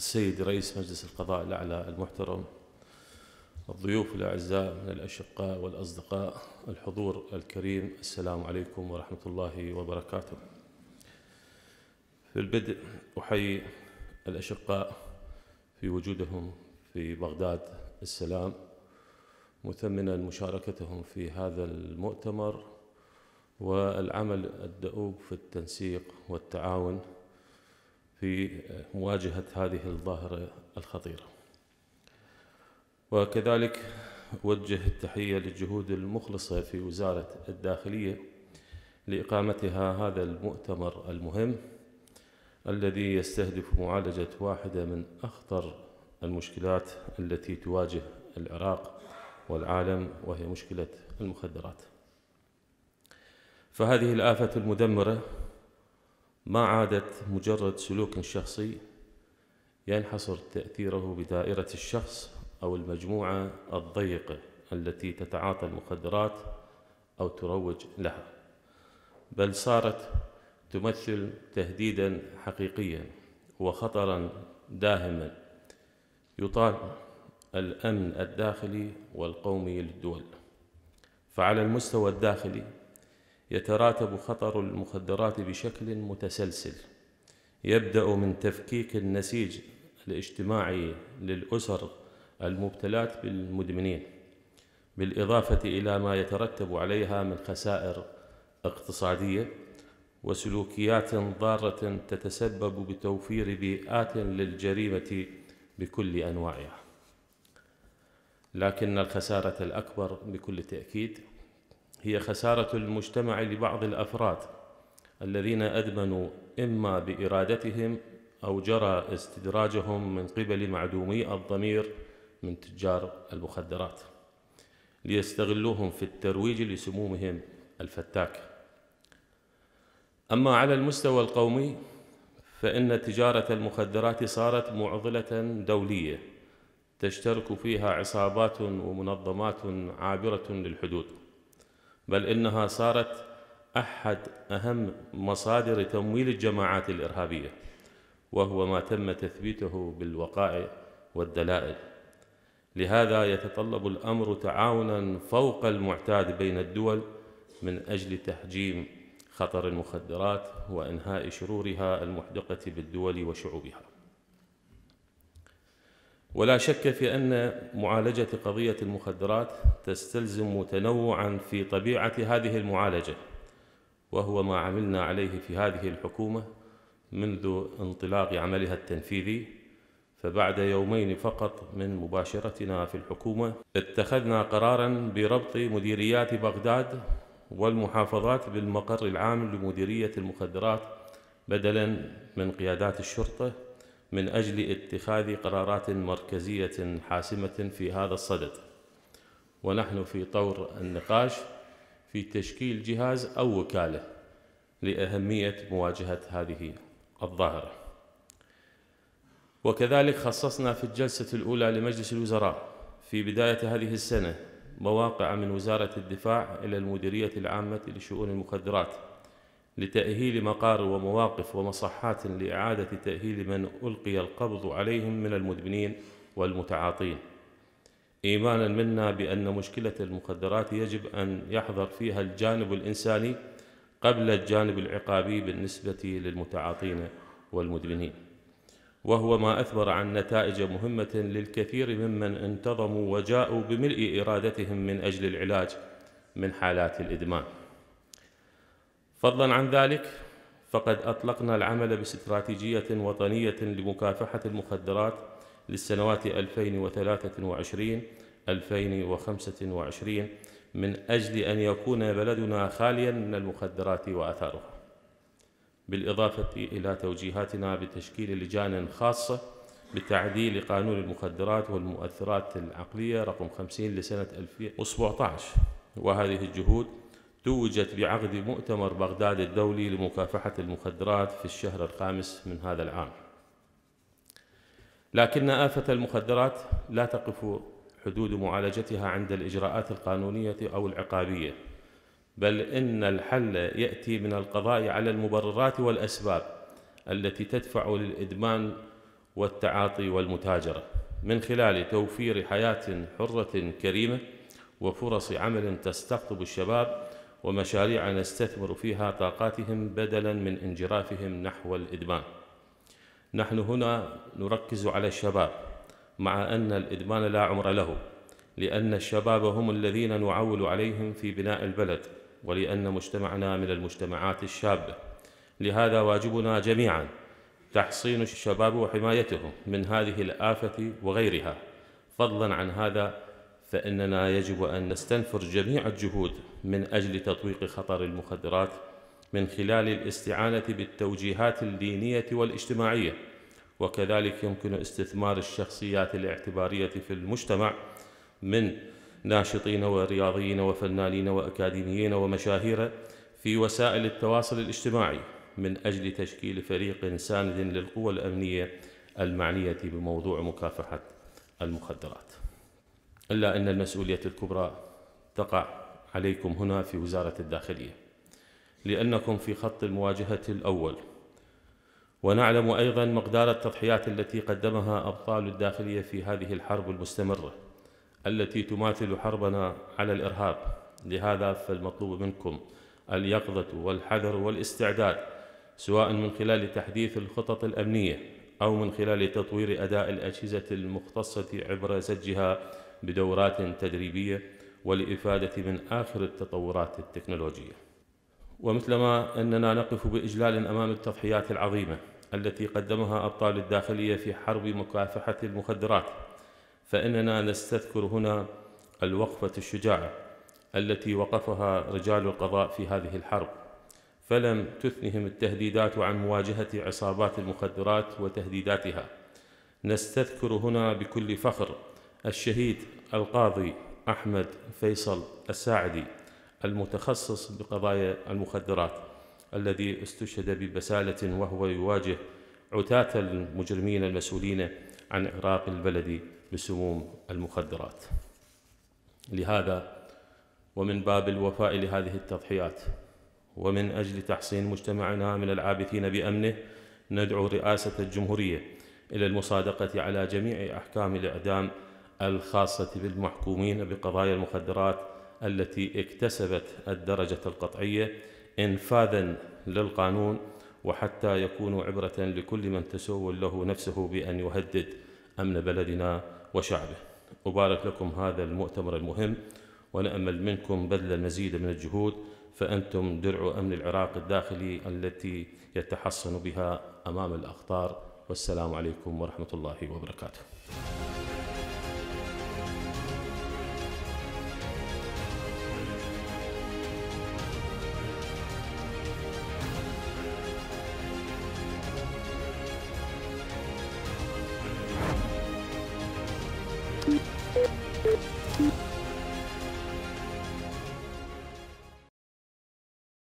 السيد رئيس مجلس القضاء الأعلى المحترم الضيوف الأعزاء من الأشقاء والأصدقاء الحضور الكريم السلام عليكم ورحمة الله وبركاته في البدء أحيي الأشقاء في وجودهم في بغداد السلام مثمنا مشاركتهم في هذا المؤتمر والعمل الدؤوب في التنسيق والتعاون في مواجهة هذه الظاهرة الخطيرة وكذلك وجه التحية للجهود المخلصة في وزارة الداخلية لإقامتها هذا المؤتمر المهم الذي يستهدف معالجة واحدة من أخطر المشكلات التي تواجه العراق والعالم وهي مشكلة المخدرات فهذه الآفة المدمرة ما عادت مجرد سلوك شخصي ينحصر تأثيره بدائرة الشخص أو المجموعة الضيقة التي تتعاطى المخدرات أو تروج لها بل صارت تمثل تهديدا حقيقيا وخطرا داهما يطال الأمن الداخلي والقومي للدول فعلى المستوى الداخلي يتراتب خطر المخدرات بشكل متسلسل يبدا من تفكيك النسيج الاجتماعي للاسر المبتلات بالمدمنين بالاضافه الى ما يترتب عليها من خسائر اقتصاديه وسلوكيات ضاره تتسبب بتوفير بيئات للجريمه بكل انواعها لكن الخساره الاكبر بكل تاكيد هي خسارة المجتمع لبعض الأفراد الذين أدمنوا إما بإرادتهم أو جرى استدراجهم من قبل معدومي الضمير من تجار المخدرات ليستغلوهم في الترويج لسمومهم الفتاك أما على المستوى القومي فإن تجارة المخدرات صارت معضلة دولية تشترك فيها عصابات ومنظمات عابرة للحدود بل إنها صارت أحد أهم مصادر تمويل الجماعات الإرهابية وهو ما تم تثبيته بالوقائع والدلائل لهذا يتطلب الأمر تعاونا فوق المعتاد بين الدول من أجل تحجيم خطر المخدرات وإنهاء شرورها المحدقة بالدول وشعوبها ولا شك في أن معالجة قضية المخدرات تستلزم تنوعا في طبيعة هذه المعالجة وهو ما عملنا عليه في هذه الحكومة منذ انطلاق عملها التنفيذي فبعد يومين فقط من مباشرتنا في الحكومة اتخذنا قرارا بربط مديريات بغداد والمحافظات بالمقر العام لمديرية المخدرات بدلا من قيادات الشرطة من أجل اتخاذ قرارات مركزية حاسمة في هذا الصدد ونحن في طور النقاش في تشكيل جهاز أو وكالة لأهمية مواجهة هذه الظاهرة وكذلك خصصنا في الجلسة الأولى لمجلس الوزراء في بداية هذه السنة مواقع من وزارة الدفاع إلى المديرية العامة لشؤون المخدرات لتأهيل مقار ومواقف ومصحات لإعادة تأهيل من ألقي القبض عليهم من المدمنين والمتعاطين إيمانا منا بأن مشكلة المخدرات يجب أن يحظر فيها الجانب الإنساني قبل الجانب العقابي بالنسبة للمتعاطين والمدمنين وهو ما أثبر عن نتائج مهمة للكثير ممن انتظموا وجاءوا بملء إرادتهم من أجل العلاج من حالات الإدمان فضلا عن ذلك فقد أطلقنا العمل باستراتيجية وطنية لمكافحة المخدرات للسنوات 2023 2025 من أجل أن يكون بلدنا خاليا من المخدرات وآثارها بالإضافة إلى توجيهاتنا بتشكيل لجان خاصة بتعديل قانون المخدرات والمؤثرات العقلية رقم 50 لسنة 2017 وهذه الجهود توجت بعقد مؤتمر بغداد الدولي لمكافحة المخدرات في الشهر الخامس من هذا العام لكن آفة المخدرات لا تقف حدود معالجتها عند الإجراءات القانونية أو العقابية بل إن الحل يأتي من القضاء على المبررات والأسباب التي تدفع للإدمان والتعاطي والمتاجرة من خلال توفير حياة حرة كريمة وفرص عمل تستقطب الشباب ومشاريع نستثمر فيها طاقاتهم بدلا من انجرافهم نحو الادمان نحن هنا نركز على الشباب مع ان الادمان لا عمر له لان الشباب هم الذين نعول عليهم في بناء البلد ولان مجتمعنا من المجتمعات الشابه لهذا واجبنا جميعا تحصين الشباب وحمايتهم من هذه الافه وغيرها فضلا عن هذا فإننا يجب أن نستنفر جميع الجهود من أجل تطويق خطر المخدرات من خلال الاستعانة بالتوجيهات الدينية والاجتماعية وكذلك يمكن استثمار الشخصيات الاعتبارية في المجتمع من ناشطين ورياضيين وفنانين وأكاديميين ومشاهير في وسائل التواصل الاجتماعي من أجل تشكيل فريق ساند للقوى الأمنية المعنية بموضوع مكافحة المخدرات إلا أن المسؤولية الكبرى تقع عليكم هنا في وزارة الداخلية لأنكم في خط المواجهة الأول ونعلم أيضا مقدار التضحيات التي قدمها أبطال الداخلية في هذه الحرب المستمرة التي تماثل حربنا على الإرهاب لهذا فالمطلوب منكم اليقظة والحذر والاستعداد سواء من خلال تحديث الخطط الأمنية أو من خلال تطوير أداء الأجهزة المختصة عبر زجها بدورات تدريبية والإفادة من آخر التطورات التكنولوجية ومثلما أننا نقف بإجلال أمام التضحيات العظيمة التي قدمها أبطال الداخلية في حرب مكافحة المخدرات فإننا نستذكر هنا الوقفة الشجاعة التي وقفها رجال القضاء في هذه الحرب فلم تثنهم التهديدات عن مواجهة عصابات المخدرات وتهديداتها نستذكر هنا بكل فخر الشهيد القاضي أحمد فيصل الساعدي المتخصص بقضايا المخدرات الذي استشهد ببسالة وهو يواجه عتاة المجرمين المسؤولين عن إعراق البلد بسموم المخدرات لهذا ومن باب الوفاء لهذه التضحيات ومن أجل تحصين مجتمعنا من العابثين بأمنه ندعو رئاسة الجمهورية إلى المصادقة على جميع أحكام الإعدام الخاصة بالمحكومين بقضايا المخدرات التي اكتسبت الدرجة القطعية إنفاذا للقانون وحتى يكون عبرة لكل من تسول له نفسه بأن يهدد أمن بلدنا وشعبه أبارك لكم هذا المؤتمر المهم ونأمل منكم بذل المزيد من الجهود فأنتم درع أمن العراق الداخلي التي يتحصن بها أمام الأخطار والسلام عليكم ورحمة الله وبركاته